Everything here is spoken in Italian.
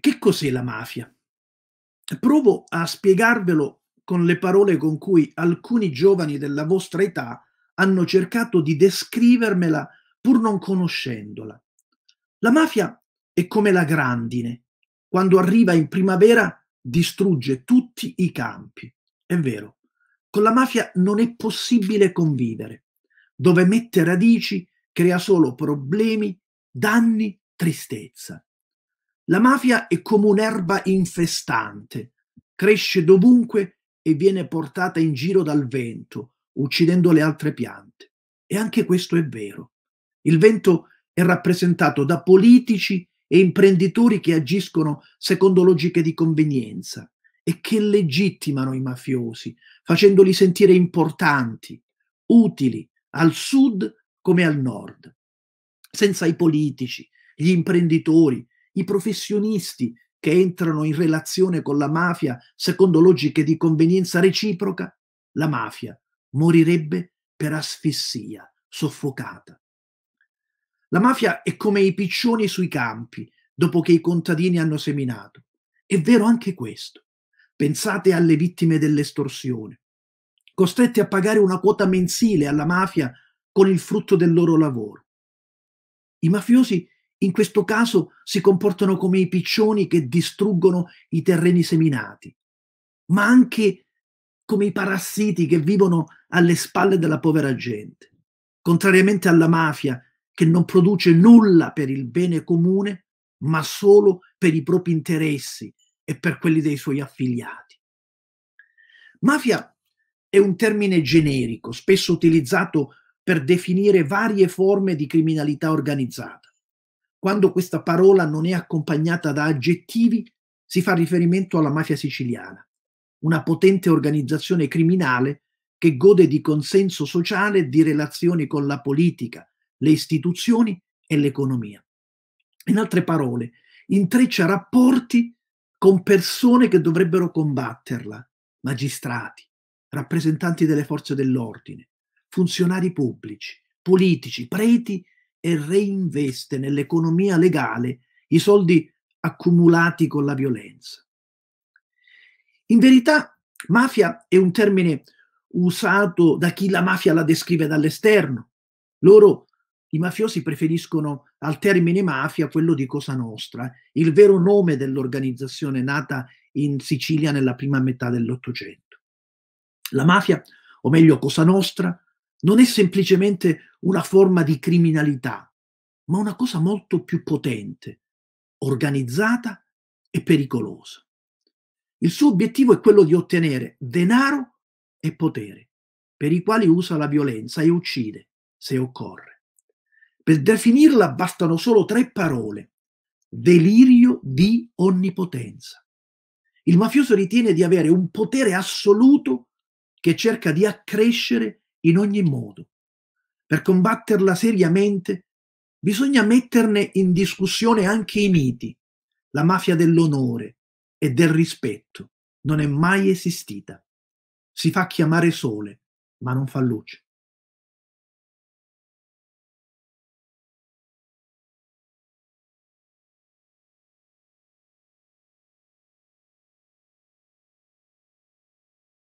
Che cos'è la mafia? Provo a spiegarvelo con le parole con cui alcuni giovani della vostra età hanno cercato di descrivermela pur non conoscendola. La mafia è come la grandine, quando arriva in primavera distrugge tutti i campi. È vero, con la mafia non è possibile convivere. Dove mette radici crea solo problemi, danni, tristezza. La mafia è come un'erba infestante, cresce dovunque e viene portata in giro dal vento, uccidendo le altre piante. E anche questo è vero. Il vento è rappresentato da politici e imprenditori che agiscono secondo logiche di convenienza e che legittimano i mafiosi, facendoli sentire importanti, utili al sud come al nord. Senza i politici, gli imprenditori, i professionisti che entrano in relazione con la mafia secondo logiche di convenienza reciproca, la mafia morirebbe per asfissia, soffocata. La mafia è come i piccioni sui campi, dopo che i contadini hanno seminato. È vero anche questo. Pensate alle vittime dell'estorsione, costrette a pagare una quota mensile alla mafia con il frutto del loro lavoro. I mafiosi in questo caso si comportano come i piccioni che distruggono i terreni seminati, ma anche come i parassiti che vivono alle spalle della povera gente. Contrariamente alla mafia, che non produce nulla per il bene comune, ma solo per i propri interessi e per quelli dei suoi affiliati. Mafia è un termine generico, spesso utilizzato per definire varie forme di criminalità organizzata quando questa parola non è accompagnata da aggettivi, si fa riferimento alla mafia siciliana, una potente organizzazione criminale che gode di consenso sociale e di relazioni con la politica, le istituzioni e l'economia. In altre parole, intreccia rapporti con persone che dovrebbero combatterla, magistrati, rappresentanti delle forze dell'ordine, funzionari pubblici, politici, preti e reinveste nell'economia legale i soldi accumulati con la violenza. In verità, mafia è un termine usato da chi la mafia la descrive dall'esterno. Loro, i mafiosi, preferiscono al termine mafia quello di Cosa Nostra, il vero nome dell'organizzazione nata in Sicilia nella prima metà dell'Ottocento. La mafia, o meglio Cosa Nostra, non è semplicemente una forma di criminalità, ma una cosa molto più potente, organizzata e pericolosa. Il suo obiettivo è quello di ottenere denaro e potere, per i quali usa la violenza e uccide, se occorre. Per definirla bastano solo tre parole. Delirio di onnipotenza. Il mafioso ritiene di avere un potere assoluto che cerca di accrescere in ogni modo. Per combatterla seriamente bisogna metterne in discussione anche i miti. La mafia dell'onore e del rispetto non è mai esistita. Si fa chiamare sole, ma non fa luce.